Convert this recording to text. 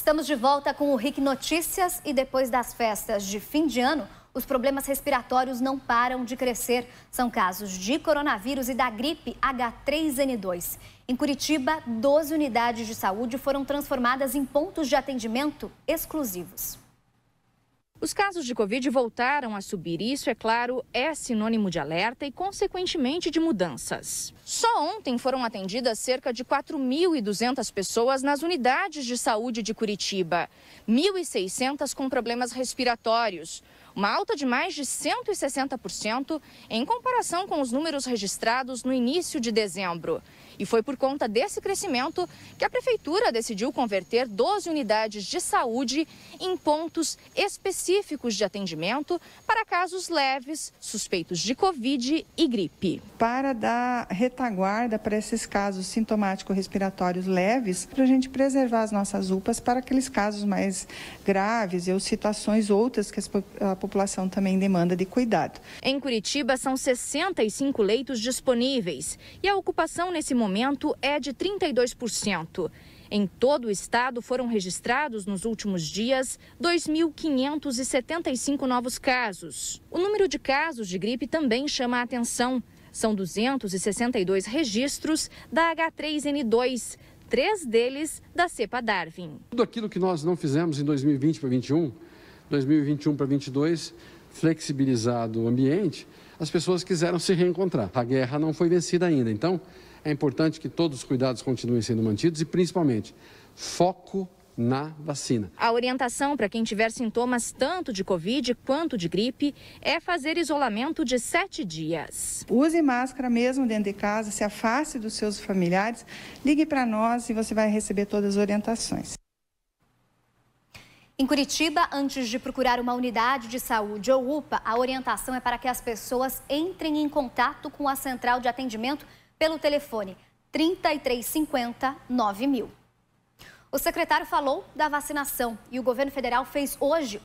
Estamos de volta com o RIC Notícias e depois das festas de fim de ano, os problemas respiratórios não param de crescer. São casos de coronavírus e da gripe H3N2. Em Curitiba, 12 unidades de saúde foram transformadas em pontos de atendimento exclusivos. Os casos de Covid voltaram a subir isso, é claro, é sinônimo de alerta e, consequentemente, de mudanças. Só ontem foram atendidas cerca de 4.200 pessoas nas unidades de saúde de Curitiba, 1.600 com problemas respiratórios, uma alta de mais de 160% em comparação com os números registrados no início de dezembro. E foi por conta desse crescimento que a prefeitura decidiu converter 12 unidades de saúde em pontos específicos de atendimento para casos leves, suspeitos de Covid e gripe. Para dar retaguarda para esses casos sintomáticos respiratórios leves, para a gente preservar as nossas UPAs para aqueles casos mais graves ou situações outras que a população também demanda de cuidado. Em Curitiba, são 65 leitos disponíveis e a ocupação nesse momento momento é de 32%. Em todo o estado foram registrados nos últimos dias 2.575 novos casos. O número de casos de gripe também chama a atenção. São 262 registros da H3N2, três deles da cepa Darwin. Tudo aquilo que nós não fizemos em 2020 para 2021, 2021 para 2022, flexibilizado o ambiente, as pessoas quiseram se reencontrar. A guerra não foi vencida ainda, então é importante que todos os cuidados continuem sendo mantidos e, principalmente, foco na vacina. A orientação para quem tiver sintomas tanto de Covid quanto de gripe é fazer isolamento de sete dias. Use máscara mesmo dentro de casa, se afaste dos seus familiares, ligue para nós e você vai receber todas as orientações. Em Curitiba, antes de procurar uma unidade de saúde ou UPA, a orientação é para que as pessoas entrem em contato com a central de atendimento pelo telefone 3350 9000. O secretário falou da vacinação e o governo federal fez hoje